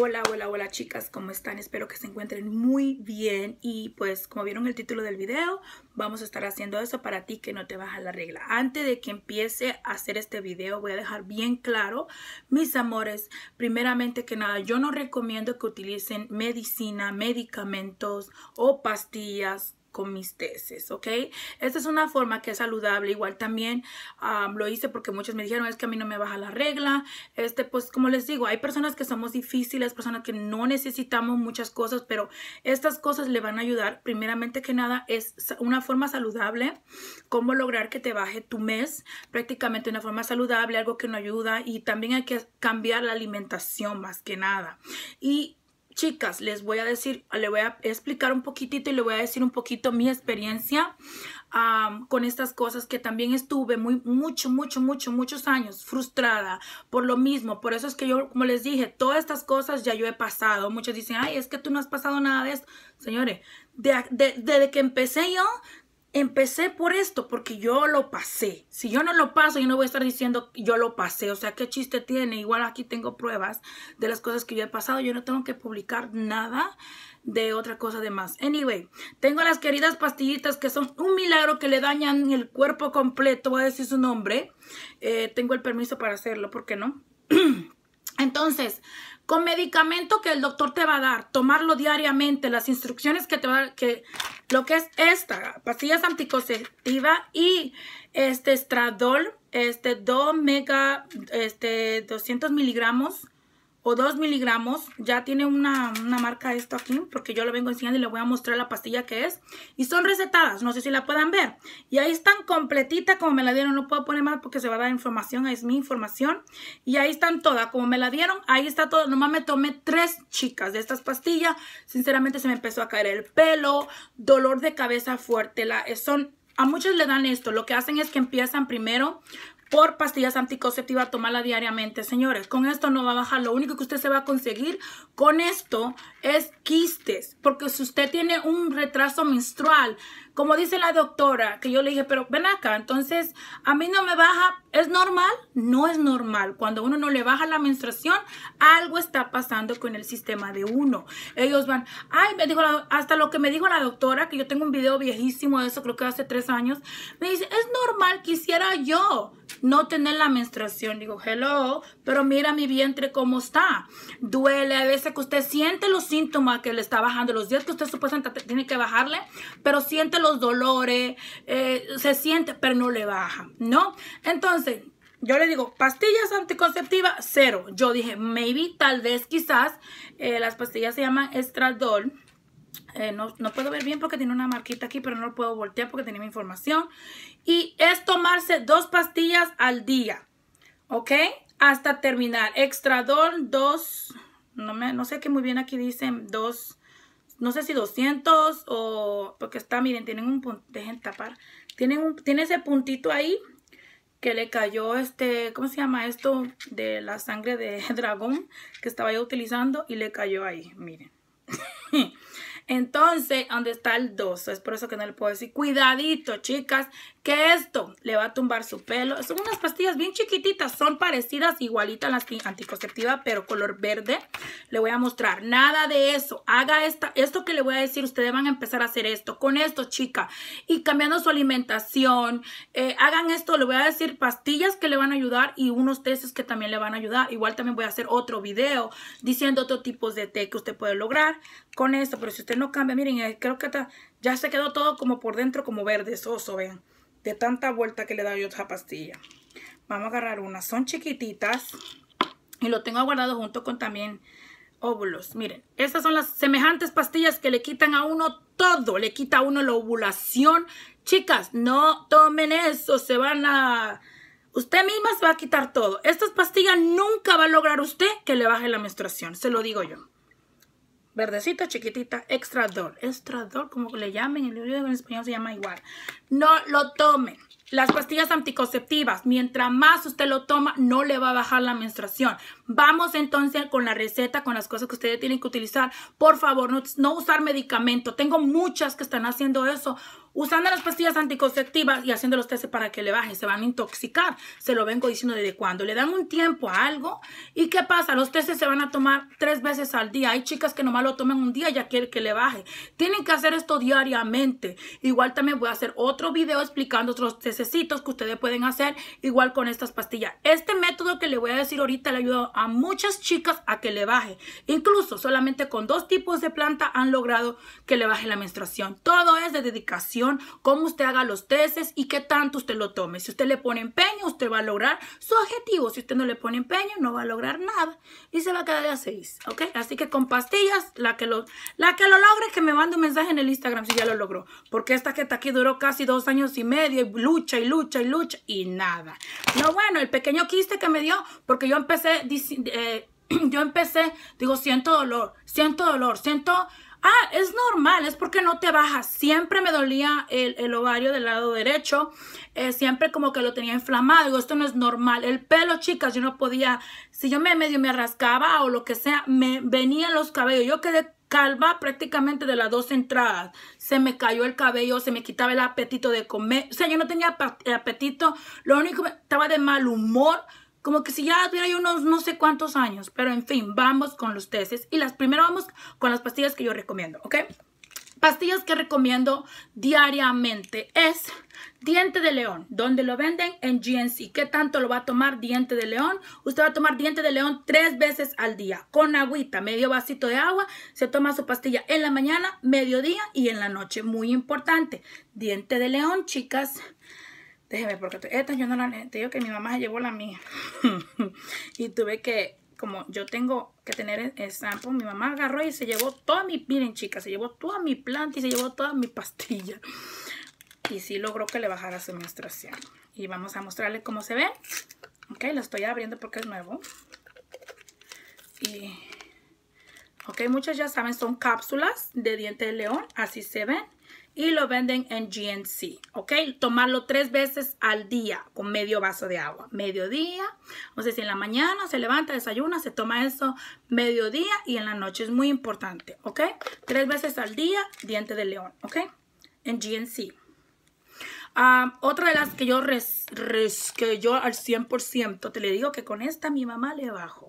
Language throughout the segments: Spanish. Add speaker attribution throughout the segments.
Speaker 1: Hola, hola, hola chicas, ¿cómo están? Espero que se encuentren muy bien y pues como vieron el título del video, vamos a estar haciendo eso para ti que no te baja la regla. Antes de que empiece a hacer este video voy a dejar bien claro, mis amores, primeramente que nada, yo no recomiendo que utilicen medicina, medicamentos o pastillas mis tesis, ¿ok? Esta es una forma que es saludable. Igual también lo hice porque muchos me dijeron, es que a mí no me baja la regla. Este, pues como les digo, hay personas que somos difíciles, personas que no necesitamos muchas cosas, pero estas cosas le van a ayudar. Primeramente que nada, es una forma saludable, cómo lograr que te baje tu mes, prácticamente una forma saludable, algo que no ayuda. Y también hay que cambiar la alimentación más que nada. Y Chicas, les voy a decir, le voy a explicar un poquitito y le voy a decir un poquito mi experiencia con estas cosas que también estuve muy, mucho, mucho, mucho, muchos años frustrada por lo mismo. Por eso es que yo, como les dije, todas estas cosas ya yo he pasado. Muchos dicen, ay, es que tú no has pasado nada de esto. Señores, desde que empecé yo, empecé por esto porque yo lo pasé. Si yo no lo paso, yo no voy a estar diciendo yo lo pasé. O sea, ¿qué chiste tiene? Igual aquí tengo pruebas de las cosas que yo he pasado. Yo no tengo que publicar nada de otra cosa de más. Anyway, tengo las queridas pastillitas que son un milagro que le dañan el cuerpo completo. Voy a decir su nombre. Eh, tengo el permiso para hacerlo, ¿por qué no? Entonces, con medicamento que el doctor te va a dar, tomarlo diariamente, las instrucciones que te va a dar, que lo que es esta, pastillas anticonceptivas y este estradol, este 2 mega, este 200 miligramos o 2 miligramos. Ya tiene una, marca esto aquí, porque yo lo vengo enseñando y le voy a mostrar la pastilla que es. Y son recetadas, no sé si la puedan ver. Y ahí están completita como me la dieron. No puedo poner más porque se va a dar información, es mi información. Y ahí están todas, como me la dieron, ahí está todo. Nomás me tomé tres chicas de estas pastillas. Sinceramente se me empezó a caer el pelo, dolor de cabeza fuerte. La, son a muchos le dan esto. Lo que hacen es que empiezan primero por pastillas anticonceptivas, tomarla diariamente. Señores, con esto no va a bajar. Lo único que usted se va a conseguir con esto es quistes. Porque si usted tiene un retraso menstrual, como dice la doctora, que yo le dije, pero ven acá, entonces a mí no me baja, ¿es normal? No es normal. Cuando uno no le baja la menstruación, algo está pasando con el sistema de uno. Ellos van, ay, me dijo hasta lo que me dijo la doctora, que yo tengo un video viejísimo de eso, creo que hace tres años, me dice, es normal, quisiera yo no tener la menstruación. Digo, hello, pero mira mi vientre cómo está. Duele a veces que usted siente los síntomas que le está bajando, los días que usted supuestamente tiene que bajarle, pero siente los dolores, eh, se siente, pero no le baja, ¿no? Entonces, yo le digo, pastillas anticonceptivas, cero. Yo dije, maybe, tal vez, quizás, eh, las pastillas se llaman estradol eh, no, no, puedo ver bien porque tiene una marquita aquí, pero no lo puedo voltear porque tenía mi información. Y es tomarse dos pastillas al día, ¿ok? Hasta terminar. extra 2, no, me, no sé qué muy bien aquí dicen, dos no sé si 200 o... Porque está, miren, tienen un... Dejen tapar. Tienen tiene ese puntito ahí que le cayó este, ¿cómo se llama esto? De la sangre de dragón que estaba yo utilizando y le cayó ahí, miren. Entonces, ¿dónde está el 2? Es por eso que no le puedo decir, cuidadito, chicas, que esto le va a tumbar su pelo. Son unas pastillas bien chiquititas, son parecidas, igualitas a las anticonceptivas, pero color verde. Le voy a mostrar, nada de eso. Haga esta, esto que le voy a decir, ustedes van a empezar a hacer esto, con esto, chica. Y cambiando su alimentación, eh, hagan esto, le voy a decir pastillas que le van a ayudar y unos testes que también le van a ayudar. Igual también voy a hacer otro video diciendo otros tipos de té que usted puede lograr con esto, pero si usted no cambia, miren, eh, creo que ya se quedó todo como por dentro, como verde, soso, vean, de tanta vuelta que le da yo otra pastilla. Vamos a agarrar una, son chiquititas y lo tengo guardado junto con también óvulos. Miren, estas son las semejantes pastillas que le quitan a uno todo, le quita a uno la ovulación. Chicas, no tomen eso, se van a... Usted misma se va a quitar todo. Estas pastillas nunca va a lograr usted que le baje la menstruación, se lo digo yo verdecita, chiquitita, extra extrador Extra como le llamen, el libro en español se llama igual. No lo tomen. Las pastillas anticonceptivas, mientras más usted lo toma, no le va a bajar la menstruación. Vamos entonces con la receta, con las cosas que ustedes tienen que utilizar. Por favor, no, usar medicamento. Tengo muchas que están haciendo eso, usando las pastillas anticonceptivas y haciendo los testes para que le baje. Se van a intoxicar. Se lo vengo diciendo desde cuando. Le dan un tiempo a algo. ¿Y qué pasa? Los testes se van a tomar tres veces al día. Hay chicas que nomás lo toman un día y ya quieren que le baje. Tienen que hacer esto diariamente. Igual también voy a hacer otro video explicando otros testecitos que ustedes pueden hacer igual con estas pastillas. Este método que le voy a decir ahorita le ayuda a muchas chicas a que le baje. Incluso solamente con dos tipos de planta han logrado que le baje la menstruación. Todo es de dedicación, cómo usted haga los testes y qué tanto usted lo tome. Si usted le pone empeño, usted va a lograr su objetivo. Si usted no le pone empeño, no va a lograr nada y se va a quedar a seis, ¿ok? Así que con pastillas, la que lo, la que lo logre, que me mande un mensaje en el Instagram si ya lo logró. Porque esta que está aquí duró casi dos años y medio y lucha y lucha y lucha y nada. No, bueno, el pequeño quiste que me dio, porque yo empecé diciendo eh, yo empecé, digo, siento dolor, siento dolor, siento, ah, es normal, es porque no te bajas. Siempre me dolía el, ovario del lado derecho, eh, siempre como que lo tenía inflamado, digo, esto no es normal. El pelo, chicas, yo no podía, si yo me medio me rascaba o lo que sea, me venían los cabellos, yo quedé calva prácticamente de las dos entradas. Se me cayó el cabello, se me quitaba el apetito de comer. O sea, yo no tenía apetito. Lo único estaba de mal humor como que si ya tuviera unos no sé cuántos años, pero en fin, vamos con los testes y las primero vamos con las pastillas que yo recomiendo, ¿ok? Pastillas que recomiendo diariamente es diente de león, donde lo venden en GNC. ¿Qué tanto lo va a tomar diente de león? Usted va a tomar diente de león tres veces al día, con agüita, medio vasito de agua, se toma su pastilla en la mañana, mediodía y en la noche. Muy importante, diente de león, chicas. Déjeme porque estas eh, yo no la eh, Te digo que mi mamá se llevó la mía. y tuve que... Como yo tengo que tener e-, el sample, mi mamá agarró y se llevó toda mi... Miren, chicas, se llevó toda mi planta y se llevó toda mi pastilla. Y sí logró que le bajara su menstruación. Y vamos a mostrarle cómo se ve. Ok, lo estoy abriendo porque es nuevo. Y... Ok, muchos ya saben, son cápsulas de diente de león. Así se ven y lo venden en GNC, ¿ok? Tomarlo tres veces al día con medio vaso de agua. Mediodía, no sé si en la mañana se levanta, desayuna, se toma eso mediodía y en la noche. Es muy importante, ¿ok? Tres veces al día, diente de león, ¿ok? En GNC. Ah, otra de las que yo, res, que yo al 100% te le digo que con esta mi mamá le bajo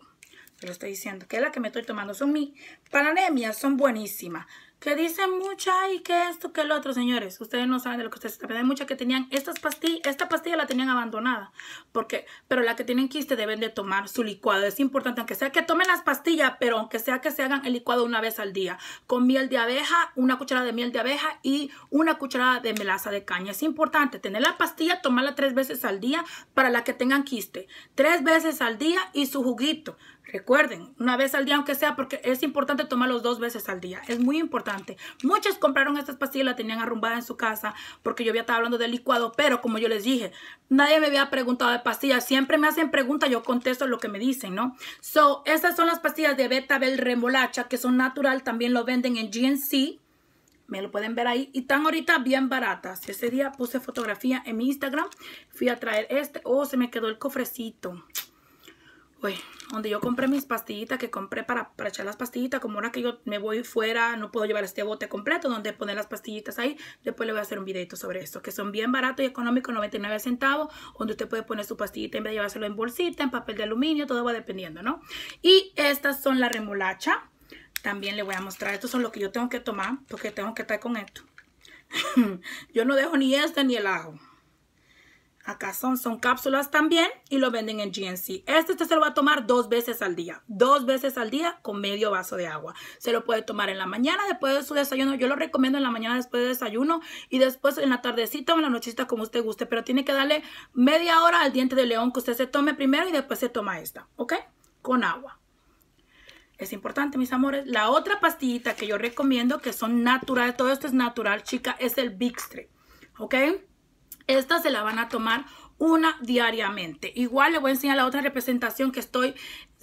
Speaker 1: lo estoy diciendo, que es la que me estoy tomando. Son mi, para son buenísimas. Que dicen mucha y que esto, que lo otro, señores. Ustedes no saben de lo que ustedes están Hay muchas que tenían estas pastillas, esta pastilla la tenían abandonada. Porque, pero la que tienen quiste deben de tomar su licuado. Es importante, aunque sea que tomen las pastillas, pero aunque sea que se hagan el licuado una vez al día. Con miel de abeja, una cucharada de miel de abeja y una cucharada de melaza de caña. Es importante tener la pastilla, tomarla tres veces al día para la que tengan quiste. Tres veces al día y su juguito. Recuerden, una vez al día, aunque sea, porque es importante tomarlos dos veces al día. Es muy importante. Muchos compraron estas pastillas, las tenían arrumbadas en su casa, porque yo había estado hablando de licuado, pero como yo les dije, nadie me había preguntado de pastillas. Siempre me hacen preguntas, yo contesto lo que me dicen, ¿no? So, estas son las pastillas de Betabel Remolacha, que son natural, también lo venden en GNC. Me lo pueden ver ahí. Y están ahorita bien baratas. Ese día puse fotografía en mi Instagram. Fui a traer este. Oh, se me quedó el cofrecito. Uy, donde yo compré mis pastillitas, que compré para, echar las pastillitas, como ahora que yo me voy fuera, no puedo llevar este bote completo donde poner las pastillitas ahí. Después le voy a hacer un videito sobre esto, que son bien baratos y económicos, 99 centavos, donde usted puede poner su pastillita en vez de llevárselo en bolsita, en papel de aluminio, todo va dependiendo, ¿no? Y estas son la remolacha. También le voy a mostrar, estos son los que yo tengo que tomar, porque tengo que estar con esto. yo no dejo ni este ni el ajo. Acá son, cápsulas también y lo venden en GNC. Este usted se lo va a tomar dos veces al día. Dos veces al día con medio vaso de agua. Se lo puede tomar en la mañana después de su desayuno. Yo lo recomiendo en la mañana después de desayuno y después en la tardecita o en la nochecita como usted guste. Pero tiene que darle media hora al diente de león que usted se tome primero y después se toma esta. ¿Ok? Con agua. Es importante, mis amores. La otra pastillita que yo recomiendo, que son naturales, todo esto es natural, chica, es el Bixtre. ¿Ok? Esta se la van a tomar una diariamente. Igual le voy a enseñar la otra representación que estoy,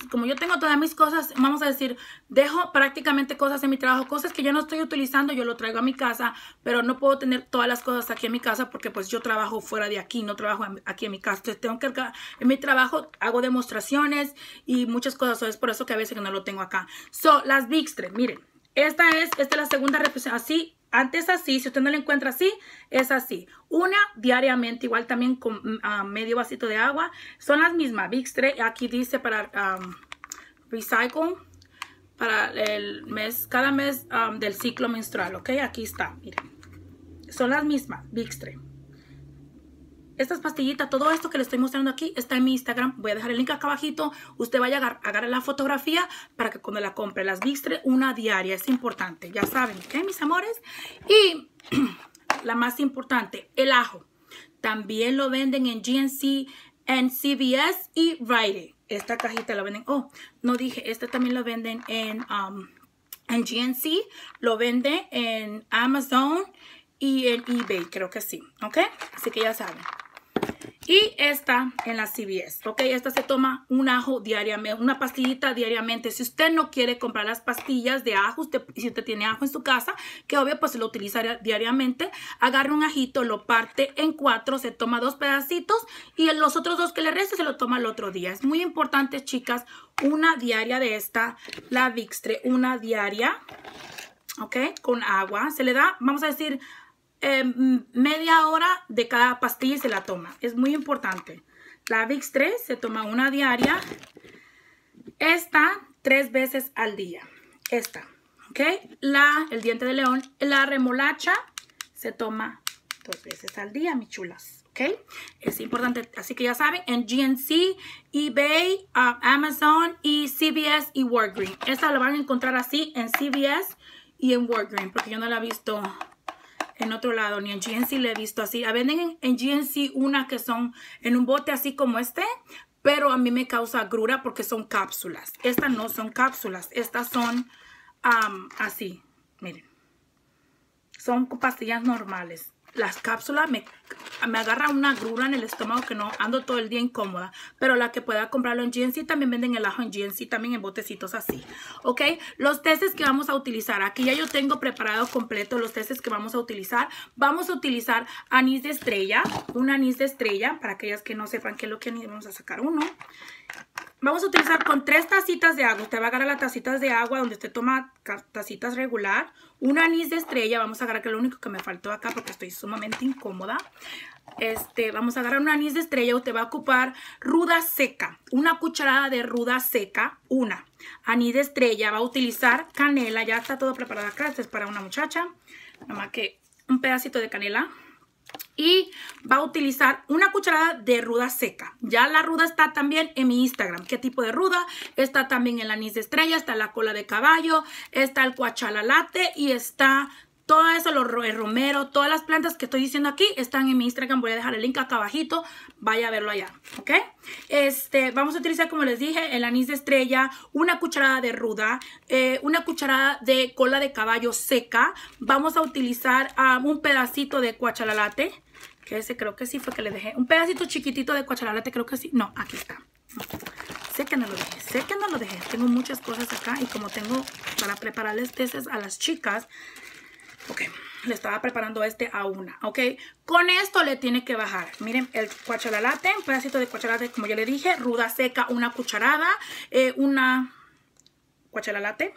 Speaker 1: como yo tengo todas mis cosas, vamos a decir, dejo prácticamente cosas en mi trabajo, cosas que yo no estoy utilizando, yo lo traigo a mi casa, pero no puedo tener todas las cosas aquí en mi casa porque pues yo trabajo fuera de aquí, no trabajo aquí en mi casa. Entonces tengo que, en mi trabajo hago demostraciones y muchas cosas, es por eso que a veces no lo tengo acá. Son las Bixtre, miren, esta es, esta es la segunda representación, así antes así, si usted no la encuentra así, es así. Una diariamente, igual también con mm, ah, medio vasito de agua. Son las mismas. Big aquí dice para recycle, para el mes, cada mes del ciclo menstrual, ¿ok? Aquí está, miren. Son las mismas, Big estas pastillitas, todo esto que les estoy mostrando aquí está en mi Instagram. Voy a dejar el link acá abajito. Usted va a agarrar la fotografía para que cuando la compre, las vistre una diaria. Es importante, ya saben, ¿ok, mis amores? Y la más importante, el ajo. También lo venden en GNC, en CVS y Rite Esta cajita la venden, oh, no dije, esta también lo venden en, um, en GNC, lo venden en Amazon y en eBay, creo que sí, ¿ok? Así que ya saben. Y esta en la CVS, ¿ok? Esta se toma un ajo diariamente, una pastillita diariamente. Si usted no quiere comprar las pastillas de ajo, si usted tiene ajo en su casa, que obvio pues se lo utilizará diariamente, agarra un ajito, lo parte en cuatro, se toma dos pedacitos y los otros dos que le resta se lo toma el otro día. Es muy importante, chicas, una diaria de esta, la Vixtre, una diaria, ¿ok? Con agua. Se le da, vamos a decir, Em, media hora de cada pastilla se la toma. Es muy importante. La VIX 3 se toma una diaria. Esta tres veces al día. Esta. ¿Ok? La, el diente de león. La remolacha se toma dos veces al día, mis chulas. ¿Ok? Es importante. Así que ya saben, en GNC, eBay, ah, Amazon y CVS y Walgreens. Esta la van a encontrar así en CBS y en Walgreens. Porque yo no la he visto en otro lado, ni en GNC le he visto así. A venden en GNC una que son en un bote así como este, pero a mí me causa grura porque son cápsulas. Estas no son cápsulas, estas son así, miren. Son pastillas normales. Las cápsulas me me agarra una grura en el estómago que no ando todo el día incómoda. Pero la que pueda comprarlo en GNC también venden el ajo en GNC, también en botecitos así. ¿Ok? Los testes que vamos a utilizar. Aquí ya yo tengo preparado completo los testes que vamos a utilizar. Vamos a utilizar anís de estrella, un anís de estrella, para aquellas que no sepan qué es lo que anís, vamos a sacar uno. Vamos a utilizar con tres tacitas de agua. Usted va a agarrar las tacitas de agua donde usted toma tacitas regular. Un anís de estrella. Vamos a agarrar que es lo único que me faltó acá porque estoy sumamente incómoda. Este, vamos a agarrar un anís de estrella. Usted va a ocupar ruda seca. Una cucharada de ruda seca. Una. Anís de estrella. Va a utilizar canela. Ya está todo preparado acá. Esto es para una muchacha. Nomás que un pedacito de canela. Y va a utilizar una cucharada de ruda seca. Ya la ruda está también en mi Instagram. ¿Qué tipo de ruda? Está también el anís de estrella, está la cola de caballo, está el cuachalalate y está todo eso, los romero, todas las plantas que estoy diciendo aquí están en mi Instagram. Voy a dejar el link acá abajito. Vaya a verlo allá, ¿ok? Este, vamos a utilizar, como les dije, el anís de estrella, una cucharada de ruda, eh, una cucharada de cola de caballo seca. Vamos a utilizar ah, un pedacito de cuachalalate, que ese creo que sí fue que le dejé. Un pedacito chiquitito de cuachalalate, creo que sí. No, aquí está. Sé que no lo dejé, sé que no lo dejé. Tengo muchas cosas acá y como tengo para prepararles tesis a las chicas, Ok, le estaba preparando este a una, ok. Con esto le tiene que bajar. Miren, el cuachalalate, un pedacito de cuachalalate, como ya le dije, ruda seca, una cucharada, eh, una cuachalalate,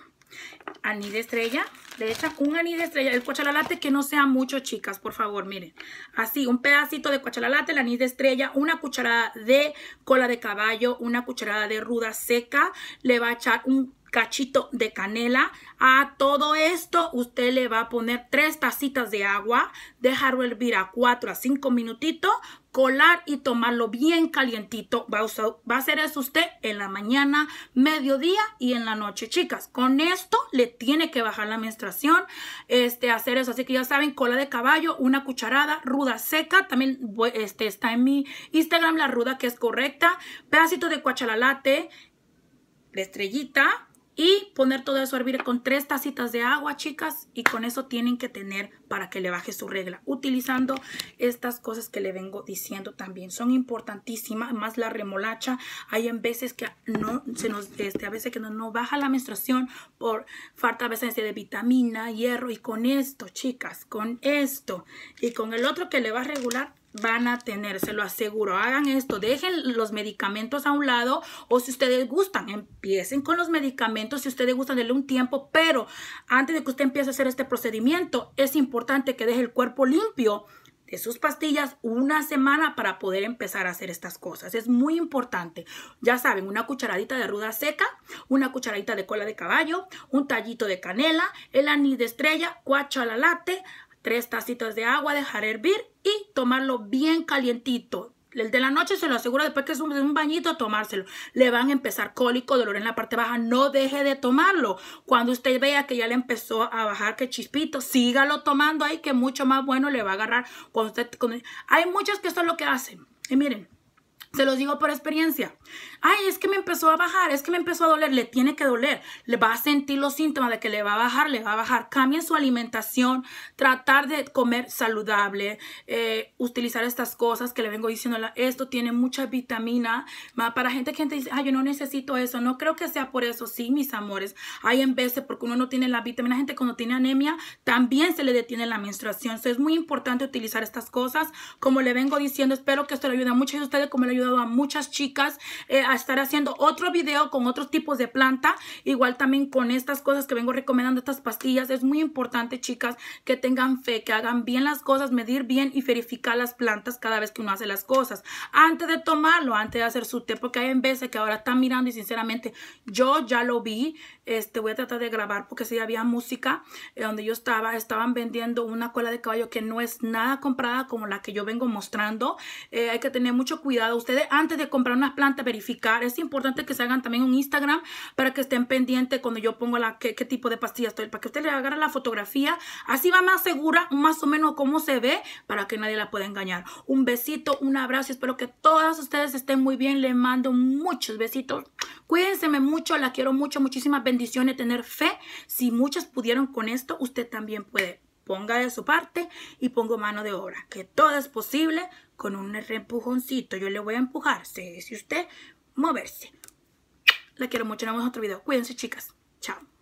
Speaker 1: anís de estrella. Le echa un anís de estrella, el cuachalalate que no sea mucho, chicas, por favor, miren. Así, un pedacito de cuachalalate, el anís de estrella, una cucharada de cola de caballo, una cucharada de ruda seca. Le va a echar un cachito de canela. A todo esto usted le va a poner tres tacitas de agua, dejarlo hervir a 4 a 5 minutitos, colar y tomarlo bien calientito. Va a, hacer eso usted en la mañana, mediodía y en la noche, chicas. Con esto le tiene que bajar la menstruación, este, hacer eso. Así que ya saben, cola de caballo, una cucharada, ruda seca. También este, está en mi Instagram la ruda que es correcta. Pedacito de cuachalalate, la estrellita, y poner todo eso a hervir con tres tacitas de agua, chicas, y con eso tienen que tener para que le baje su regla, utilizando estas cosas que le vengo diciendo también. Son importantísimas, más la remolacha. Hay en veces que no se nos, este, a veces que no, baja la menstruación por falta de vitamina, hierro, y con esto, chicas, con esto y con el otro que le va a regular, van a tener, se lo aseguro. Hagan esto, dejen los medicamentos a un lado o si ustedes gustan, empiecen con los medicamentos, si ustedes gustan, denle un tiempo, pero antes de que usted empiece a hacer este procedimiento, es importante que deje el cuerpo limpio de sus pastillas una semana para poder empezar a hacer estas cosas. Es muy importante. Ya saben, una cucharadita de ruda seca, una cucharadita de cola de caballo, un tallito de canela, el anís de estrella, cuacho a la late, tres tacitas de agua, dejar hervir y tomarlo bien calientito. El de la noche se lo aseguro después que es un, bañito, tomárselo. Le van a empezar cólico, dolor en la parte baja. No deje de tomarlo. Cuando usted vea que ya le empezó a bajar, que chispito, sígalo tomando ahí, que mucho más bueno le va a agarrar. Cuando usted, Hay muchas que eso es lo que hacen. Y miren, se los digo por experiencia. Ay, es que me empezó a bajar, es que me empezó a doler, le tiene que doler. Le va a sentir los síntomas de que le va a bajar, le va a bajar. Cambien su alimentación, tratar de comer saludable, eh, utilizar estas cosas que le vengo diciendo. Esto tiene mucha vitamina. Para gente que dice, ay, yo no necesito eso, no creo que sea por eso. Sí, mis amores, hay en veces porque uno no tiene la vitamina. Gente cuando tiene anemia también se le detiene la menstruación. es muy importante utilizar estas cosas. Como le vengo diciendo, espero que esto le ayude a muchos de ustedes como le a muchas chicas eh, a estar haciendo otro video con otros tipos de planta. Igual también con estas cosas que vengo recomendando, estas pastillas. Es muy importante, chicas, que tengan fe, que hagan bien las cosas, medir bien y verificar las plantas cada vez que uno hace las cosas. Antes de tomarlo, antes de hacer su té, porque hay en veces que ahora están mirando y sinceramente yo ya lo vi. Este, voy a tratar de grabar porque si había música eh, donde yo estaba, estaban vendiendo una cola de caballo que no es nada comprada como la que yo vengo mostrando. Eh, hay que tener mucho cuidado antes de comprar unas plantas verificar. Es importante que se hagan también un Instagram para que estén pendientes cuando yo pongo la, qué, tipo de pastillas estoy, para que usted le agarre la fotografía. Así va más segura, más o menos cómo se ve, para que nadie la pueda engañar. Un besito, un abrazo. Espero que todas ustedes estén muy bien. le mando muchos besitos. Cuídense mucho, la quiero mucho, muchísimas bendiciones, tener fe. Si muchos pudieron con esto, usted también puede. Ponga de su parte y pongo mano de obra, que todo es posible con un empujoncito, yo le voy a empujar, se dice usted, moverse. La quiero mucho, nos vemos en otro video. Cuídense, chicas. Chao.